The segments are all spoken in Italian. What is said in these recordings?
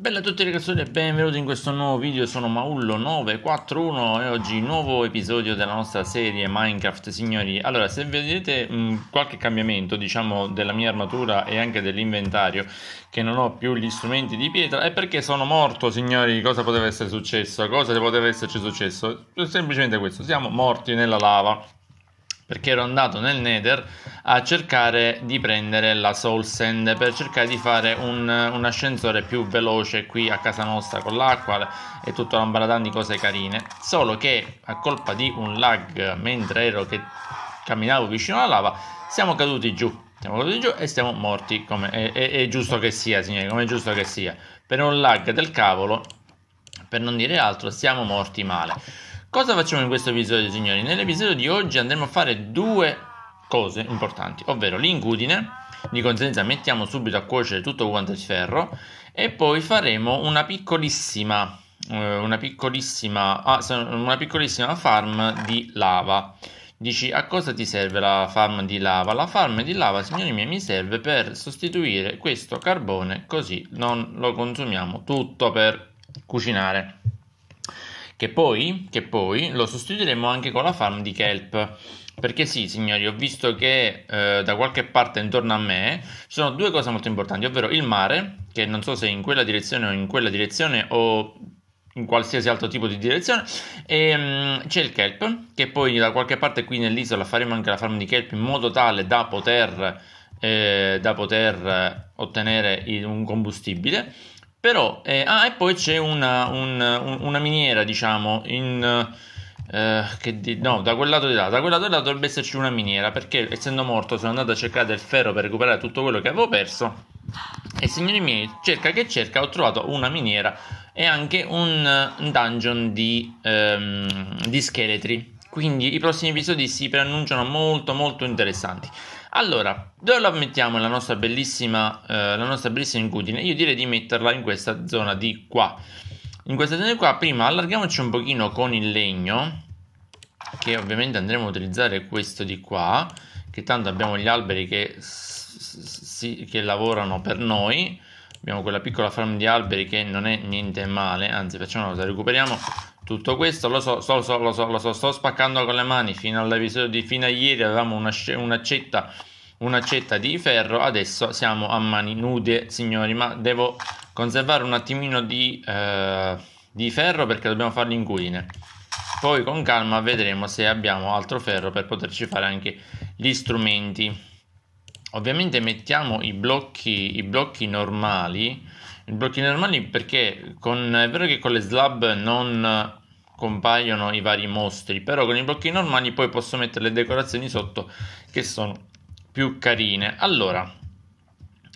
Bella a tutti ragazzi e benvenuti in questo nuovo video, sono Maullo941 e oggi nuovo episodio della nostra serie Minecraft signori Allora se vedete mh, mm, qualche cambiamento diciamo della mia armatura e anche dell'inventario che non ho più gli strumenti di pietra è perché sono morto signori cosa poteva essere successo, cosa poteva esserci successo Semplicemente questo, siamo morti nella lava perché ero andato nel Nether a cercare di prendere la Soul Sand per cercare di fare un, un ascensore più veloce qui a casa nostra con l'acqua e tutta l'ambaradana di cose carine. Solo che a colpa di un lag mentre ero che camminavo vicino alla lava siamo caduti giù. Siamo caduti giù e siamo morti, come è, è, è giusto che sia, signori, come è giusto che sia. Per un lag del cavolo, per non dire altro, siamo morti male. Cosa facciamo in questo episodio, signori? Nell'episodio di oggi andremo a fare due cose importanti, ovvero l'ingudine, di conseguenza mettiamo subito a cuocere tutto quanto il ferro e poi faremo una piccolissima, eh, una piccolissima, ah, una piccolissima farm di lava. Dici a cosa ti serve la farm di lava? La farm di lava, signori miei, mi serve per sostituire questo carbone così non lo consumiamo tutto per cucinare che poi, che poi lo sostituiremo anche con la farm di kelp. Perché sì, signori, ho visto che eh, da qualche parte intorno a me ci sono due cose molto importanti, ovvero il mare, che non so se in quella direzione o in quella direzione o in qualsiasi altro tipo di direzione. E, um, c'è il kelp, che poi da qualche parte qui nell'isola faremo anche la farm di kelp in modo tale da poter, eh, da poter ottenere il, un combustibile. Però, eh, ah, e poi c'è una, un, una miniera, diciamo, in, eh, di, no, da quel lato di là, da quel lato di là dovrebbe esserci una miniera, perché essendo morto sono andato a cercare del ferro per recuperare tutto quello che avevo perso. E signori miei, cerca che cerca, ho trovato una miniera e anche un, un dungeon di, ehm, di scheletri. Quindi i prossimi episodi si preannunciano molto molto interessanti. Allora, dove la mettiamo la nostra bellissima, eh, la nostra bellissima incudine? Io direi di metterla in questa zona di qua. In questa zona di qua, prima allarghiamoci un pochino con il legno, che ovviamente andremo a utilizzare questo di qua, che tanto abbiamo gli alberi che, si, che lavorano per noi. Abbiamo quella piccola farm di alberi che non è niente male, anzi facciamo una cosa, recuperiamo tutto questo lo so, so, so, lo so, lo so, sto spaccando con le mani. Fino all'episodio di fino a ieri avevamo una, un'accetta, un'accetta di ferro, adesso siamo a mani nude, signori. Ma devo conservare un attimino di, eh, di ferro perché dobbiamo fare l'inguine. Poi con calma vedremo se abbiamo altro ferro per poterci fare anche gli strumenti. Ovviamente mettiamo i blocchi, i blocchi normali. I blocchi normali perché con, è vero che con le slab non compaiono i vari mostri, però con i blocchi normali poi posso mettere le decorazioni sotto che sono più carine. Allora,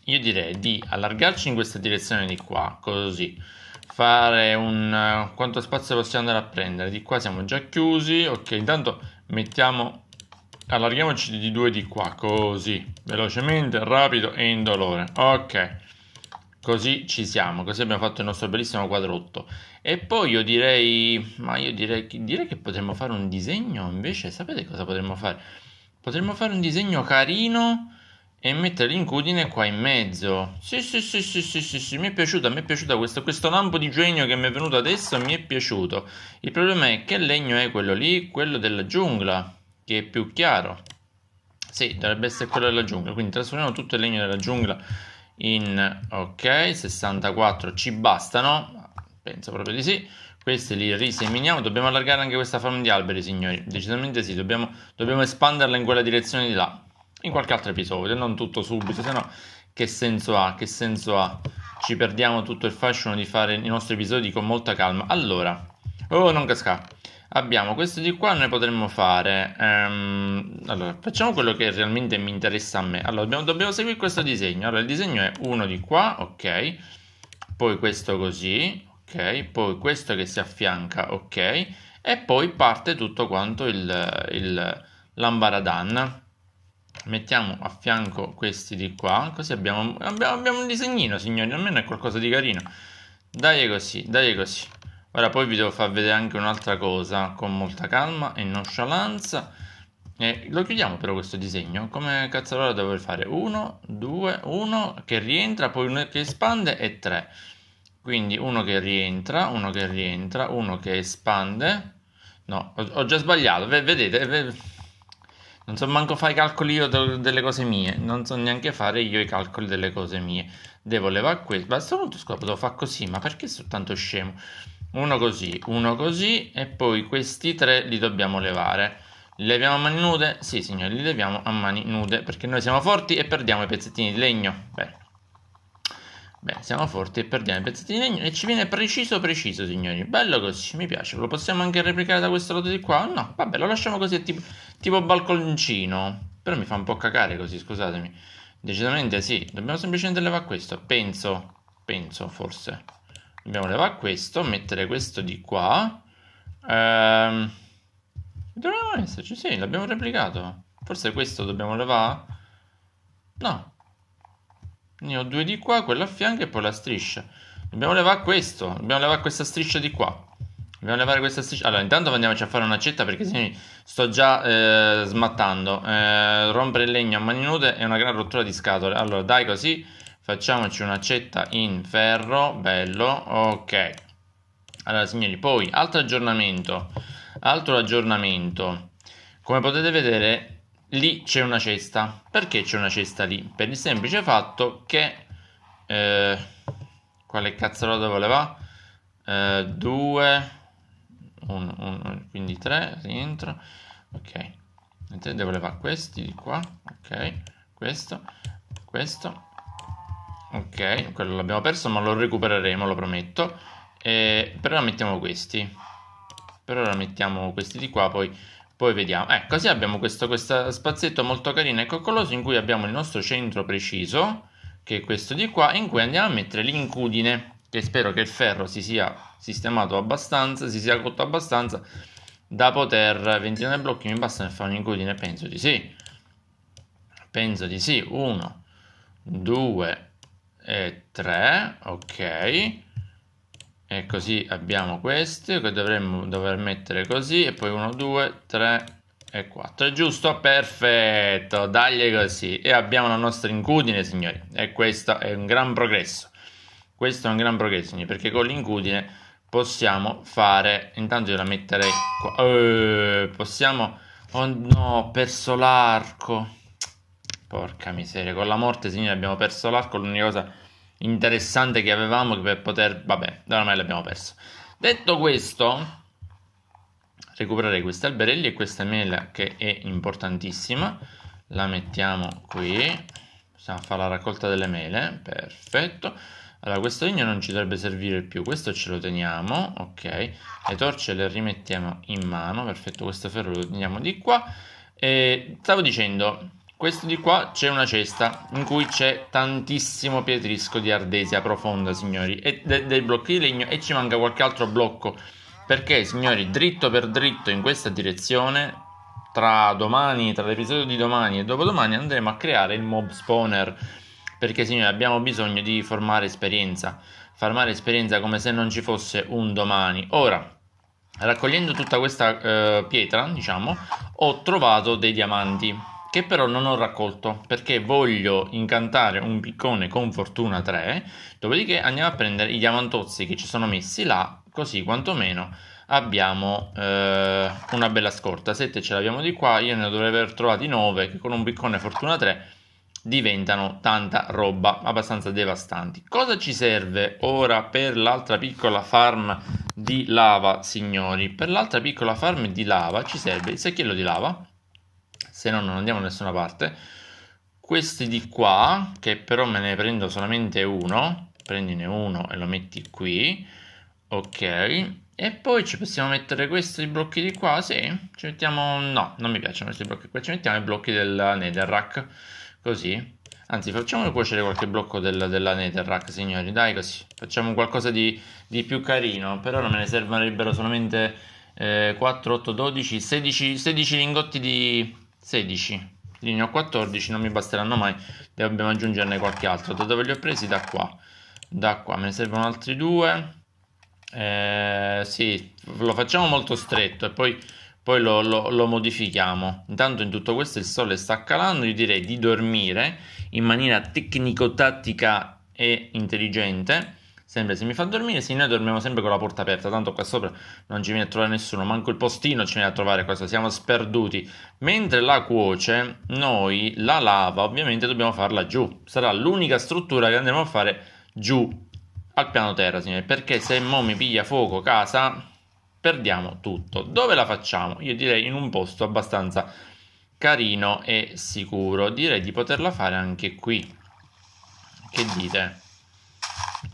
io direi di allargarci in questa direzione di qua, così. Fare un... Uh, quanto spazio possiamo andare a prendere? Di qua siamo già chiusi, ok, intanto mettiamo... Allarghiamoci di due di qua, così, velocemente, rapido e indolore, ok. Così ci siamo, così abbiamo fatto il nostro bellissimo quadrotto. E poi io direi, ma io direi, direi che potremmo fare un disegno invece, sapete cosa potremmo fare? Potremmo fare un disegno carino e mettere l'incudine qua in mezzo. Sì, sì, sì, sì, sì, sì, sì, mi è piaciuta, mi è piaciuta questo, questo lampo di genio che mi è venuto adesso, mi è piaciuto. Il problema è che legno è quello lì, quello della giungla, che è più chiaro. Sì, dovrebbe essere quello della giungla, quindi trasformiamo tutto il legno della giungla in, ok, 64 ci bastano, Penso proprio di sì. Questi li riseminiamo. Dobbiamo allargare anche questa forma di alberi, signori. Decisamente sì. Dobbiamo, dobbiamo espanderla in quella direzione di là. In qualche altro episodio, non tutto subito, se no che senso ha? Che senso ha? Ci perdiamo tutto il fascino di fare i nostri episodi con molta calma. Allora, oh, non casca. Abbiamo questo di qua, noi potremmo fare... Ehm, allora, facciamo quello che realmente mi interessa a me. Allora, dobbiamo, dobbiamo seguire questo disegno. Allora, il disegno è uno di qua, ok. Poi questo così, ok, poi questo che si affianca, ok, e poi parte tutto quanto il, il l'ambaradan. Mettiamo a fianco questi di qua, così abbiamo, abbiamo, abbiamo un disegnino, signori, almeno è qualcosa di carino. Dai così, dai così. Ora poi vi devo far vedere anche un'altra cosa, con molta calma e nonchalance. E lo chiudiamo però questo disegno, come cazzo allora devo fare? 1, 2, 1 che rientra, poi 1 che espande e 3 quindi uno che rientra, uno che rientra, uno che espande. No, ho già sbagliato, vedete, non so manco fare i calcoli io delle cose mie, non so neanche fare io i calcoli delle cose mie. Devo levare questo, ma a questo punto scopo devo fare così, ma perché sono tanto scemo? Uno così, uno così e poi questi tre li dobbiamo levare. Li leviamo a mani nude? Sì signori, li leviamo a mani nude perché noi siamo forti e perdiamo i pezzettini di legno. Bene. Beh, siamo forti e perdiamo i pezzettini di legno e ci viene preciso preciso, signori. Bello così, mi piace. Lo possiamo anche replicare da questo lato di qua? No, vabbè, lo lasciamo così, tipo, tipo balconcino. Però mi fa un po' cacare così, scusatemi. Decisamente sì, dobbiamo semplicemente levare questo, penso, penso forse. Dobbiamo levare questo, mettere questo di qua. Ehm... Dovremmo esserci, sì, l'abbiamo replicato. Forse questo dobbiamo levare? No, ne ho due di qua, quella a fianco e poi la striscia. Dobbiamo levare questo, dobbiamo levare questa striscia di qua. Dobbiamo levare questa striscia. Allora, intanto andiamoci a fare un'accetta perché sì, sto già eh, smattando. Eh, rompere il legno a mani nude è una gran rottura di scatole. Allora, dai così, facciamoci un'accetta in ferro, bello, ok. Allora, signori, poi, altro aggiornamento. Altro aggiornamento. Come potete vedere, lì c'è una cesta. Perché c'è una cesta lì? Per il semplice fatto che... Eh, quale cazzarola voleva? 2, 1, quindi 3, rientro. Ok, devo levare questi di qua. Ok, questo, questo. Ok, quello l'abbiamo perso, ma lo recupereremo, lo prometto. E per ora mettiamo questi. Per ora mettiamo questi di qua, poi poi vediamo. Eh, così abbiamo questo, questo spazzetto molto carino e coccoloso in cui abbiamo il nostro centro preciso, che è questo di qua, in cui andiamo a mettere l'incudine, che spero che il ferro si sia sistemato abbastanza, si sia cotto abbastanza da poter 29 blocchi mi bastano per fare un'incudine, penso di sì. Penso di sì, 1 2 e 3, ok e così abbiamo questi che dovremmo dover mettere così e poi 1 2 3 e 4 giusto perfetto dagli così e abbiamo la nostra incudine signori e questo è un gran progresso questo è un gran progresso signori perché con l'incudine possiamo fare intanto io la metterei qua eh, possiamo oh no ho perso l'arco porca miseria con la morte signori abbiamo perso l'arco l'unica cosa interessante che avevamo per poter... Vabbè, ormai l'abbiamo perso. Detto questo, recuperare questi alberelli e questa mela che è importantissima. La mettiamo qui. Possiamo fare la raccolta delle mele. Perfetto. Allora, questo legno non ci dovrebbe servire più, questo ce lo teniamo, ok. Le torce le rimettiamo in mano, perfetto, questo ferro lo teniamo di qua. E stavo dicendo, questo di qua c'è una cesta in cui c'è tantissimo pietrisco di ardesia profonda, signori, e de- dei blocchi di legno e ci manca qualche altro blocco. Perché, signori, dritto per dritto in questa direzione, tra domani, tra l'episodio di domani e dopodomani andremo a creare il mob spawner. Perché, signori, abbiamo bisogno di formare esperienza. Formare esperienza come se non ci fosse un domani. Ora, raccogliendo tutta questa eh, pietra, diciamo, ho trovato dei diamanti che però non ho raccolto perché voglio incantare un piccone con fortuna 3, dopodiché andiamo a prendere i diamantozzi che ci sono messi là, così quantomeno abbiamo eh, una bella scorta, 7 ce l'abbiamo di qua, io ne dovrei aver trovati 9 che con un piccone fortuna 3 diventano tanta roba abbastanza devastanti. Cosa ci serve ora per l'altra piccola farm di lava, signori? Per l'altra piccola farm di lava ci serve il secchiello di lava, se no non andiamo da nessuna parte. Questi di qua, che però me ne prendo solamente uno, prendine uno e lo metti qui, ok. E poi ci possiamo mettere questi blocchi di qua, sì, ci mettiamo, no, non mi piacciono questi blocchi qua, ci mettiamo i blocchi del netherrack, così. Anzi, facciamo cuocere qualche blocco del, della netherrack, signori, dai così, facciamo qualcosa di, di più carino, per ora me ne servirebbero solamente eh, 4, 8, 12, 16, 16 lingotti di, 16 ne ho 14 non mi basteranno mai dobbiamo aggiungerne qualche altro da dove li ho presi da qua da qua me ne servono altri due eh, sì lo facciamo molto stretto e poi, poi lo, lo, lo, modifichiamo intanto in tutto questo il sole sta calando io direi di dormire in maniera tecnico tattica e intelligente Sempre se mi fa dormire, sì, noi dormiamo sempre con la porta aperta, tanto qua sopra non ci viene a trovare nessuno, manco il postino ci viene a trovare questo, siamo sperduti. Mentre la cuoce, noi la lava ovviamente dobbiamo farla giù, sarà l'unica struttura che andremo a fare giù al piano terra, signori, perché se mo mi piglia fuoco casa, perdiamo tutto. Dove la facciamo? Io direi in un posto abbastanza carino e sicuro, direi di poterla fare anche qui. Che dite?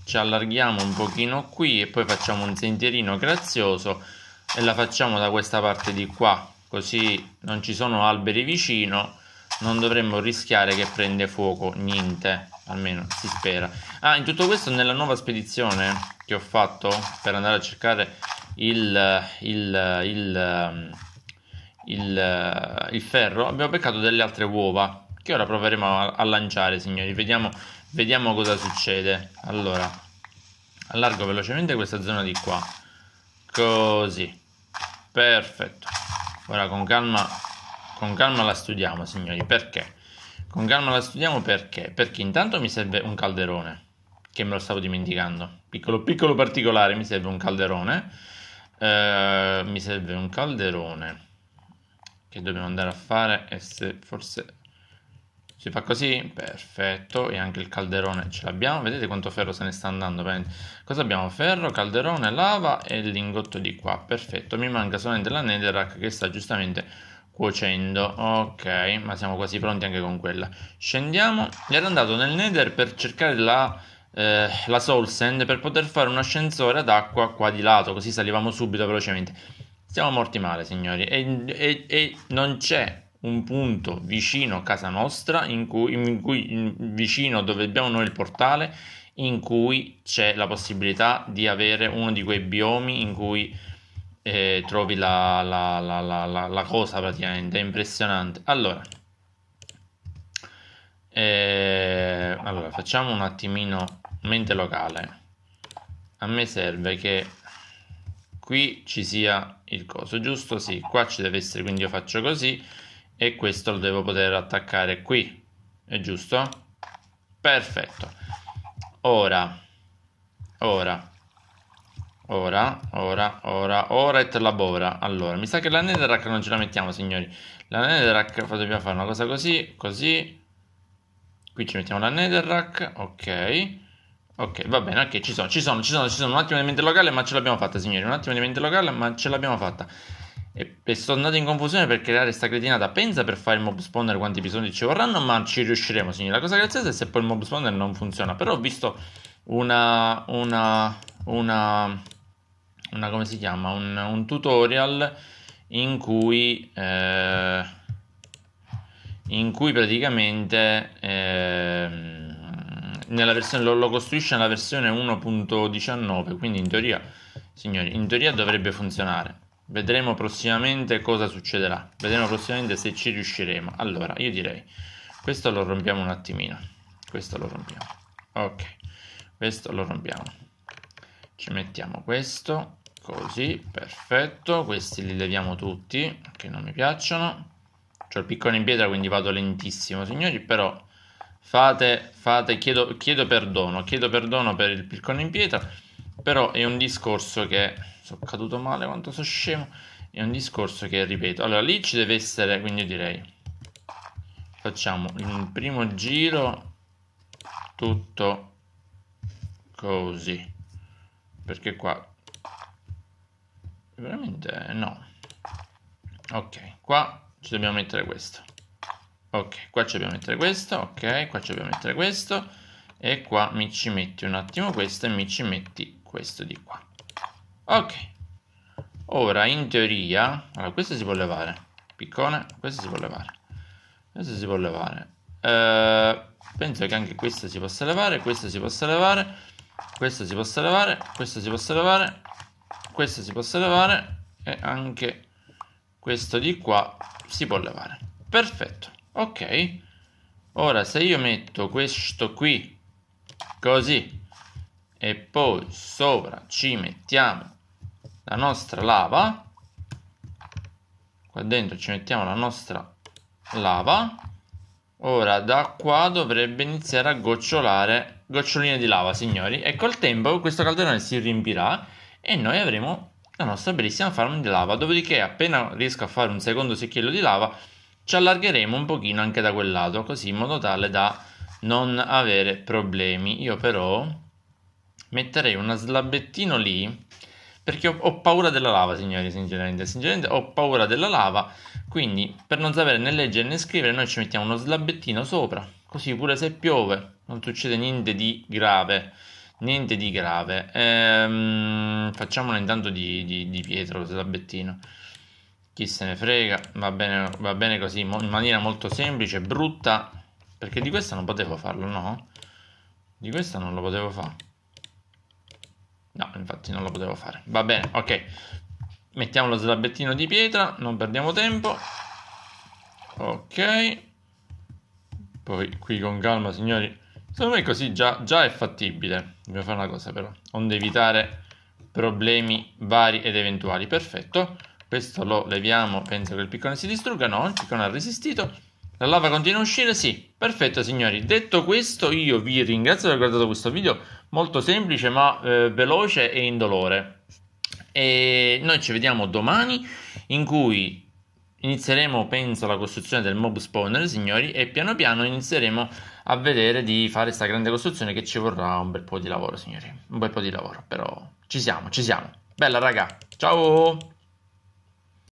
ci allarghiamo un pochino qui e poi facciamo un sentierino grazioso e la facciamo da questa parte di qua così non ci sono alberi vicino non dovremmo rischiare che prenda fuoco niente almeno si spera ah in tutto questo nella nuova spedizione che ho fatto per andare a cercare il, il, il, um, uh, il ferro abbiamo beccato delle altre uova che ora proveremo a, a lanciare signori vediamo, vediamo cosa succede allora allargo velocemente questa zona di qua così perfetto ora con calma con calma la studiamo signori perché con calma la studiamo perché perché intanto mi serve un calderone che me lo stavo dimenticando piccolo piccolo particolare mi serve un calderone eh, mi serve un calderone che dobbiamo andare a fare e se forse si fa così, perfetto, e anche il calderone ce l'abbiamo. Vedete quanto ferro se ne sta andando? Cosa abbiamo? Ferro, calderone, lava e il lingotto di qua, perfetto. Mi manca solamente la netherrack che sta giustamente cuocendo ok ma siamo quasi pronti anche con quella scendiamo ero andato nel nether per cercare la, eh, la soul sand per poter fare un ascensore ad acqua qua di lato così salivamo subito velocemente siamo morti male signori e, e, e non c'è un punto vicino a casa nostra, in cui, in cui in, vicino dove abbiamo noi il portale, in cui c'è la possibilità di avere uno di quei biomi in cui eh, trovi la, la, la, la, cosa praticamente, è impressionante. Allora, eh, allora, facciamo un attimino mente locale. A me serve che qui ci sia il coso, giusto? Sì, qua ci deve essere, quindi io faccio così e questo lo devo poter attaccare qui è giusto? perfetto ora ora ora ora ora ora et labora allora mi sa che la netherrack non ce la mettiamo signori la netherrack dobbiamo fare una cosa così così qui ci mettiamo la netherrack ok ok va bene ok ci sono ci sono ci sono ci sono un attimo di mente locale ma ce l'abbiamo fatta signori un attimo di mente locale ma ce l'abbiamo fatta e, e sono andato in confusione per creare sta cretinata. Pensa per fare il mob spawner quanti episodi ci vorranno, ma ci riusciremo, signori. La cosa graziosa è se poi il mob spawner non funziona. Però ho visto una... una... una... una come si chiama? Un, un tutorial in cui... Eh, in cui praticamente eh, versione, lo, lo, costruisce nella versione 1.19 quindi in teoria signori in teoria dovrebbe funzionare Vedremo prossimamente cosa succederà. Vedremo prossimamente se ci riusciremo. Allora, io direi, questo lo rompiamo un attimino. Questo lo rompiamo. Ok, questo lo rompiamo. Ci mettiamo questo, così, perfetto. Questi li leviamo tutti, che non mi piacciono. C'ho il piccone in pietra, quindi vado lentissimo, signori, però fate, fate, chiedo, chiedo perdono, chiedo perdono per il piccone in pietra. Però è un discorso che... Sono caduto male quanto sono scemo. È un discorso che ripeto. Allora lì ci deve essere, quindi io direi... Facciamo il primo giro tutto così. Perché qua... Veramente no. Ok, qua ci dobbiamo mettere questo. Ok, qua ci dobbiamo mettere questo. Ok, qua ci dobbiamo mettere questo. E qua mi ci metti un attimo questo e mi ci metti questo di qua ok ora in teoria allora questo si può levare piccone questo si può levare questo si può levare eh, penso che anche questo si possa levare questo si possa levare questo si possa levare questo si possa levare questo si possa levare e anche questo di qua si può levare perfetto ok ora se io metto questo qui così e poi sopra ci mettiamo la nostra lava qua dentro ci mettiamo la nostra lava ora da qua dovrebbe iniziare a gocciolare goccioline di lava signori e col tempo questo calderone si riempirà e noi avremo la nostra bellissima farm di lava dopodiché appena riesco a fare un secondo secchiello di lava ci allargheremo un pochino anche da quel lato così in modo tale da non avere problemi io però metterei uno slabettino lì perché ho, ho paura della lava, signori, sinceramente, sinceramente ho paura della lava, quindi per non sapere né leggere né scrivere noi ci mettiamo uno slabettino sopra, così pure se piove non succede niente di grave, niente di grave. Ehm, facciamolo intanto di, di, di pietra, lo slabettino, chi se ne frega, va bene, va bene così, in maniera molto semplice, brutta, perché di questa non potevo farlo, no? Di questa non lo potevo fare. No, infatti non lo potevo fare. Va bene, ok. Mettiamo lo slabettino di pietra, non perdiamo tempo. Ok. Poi qui con calma, signori. Secondo me così già, già è fattibile. Dobbiamo fare una cosa però, onde evitare problemi vari ed eventuali. Perfetto. Questo lo leviamo, penso che il piccone si distrugga. No, il piccone ha resistito. La lava continua a uscire? Sì. Perfetto, signori. Detto questo, io vi ringrazio per aver guardato questo video molto semplice ma eh, veloce e indolore. E noi ci vediamo domani in cui inizieremo, penso, la costruzione del mob spawner, signori, e piano piano inizieremo a vedere di fare questa grande costruzione che ci vorrà un bel po' di lavoro, signori. Un bel po' di lavoro, però ci siamo, ci siamo. Bella raga, ciao!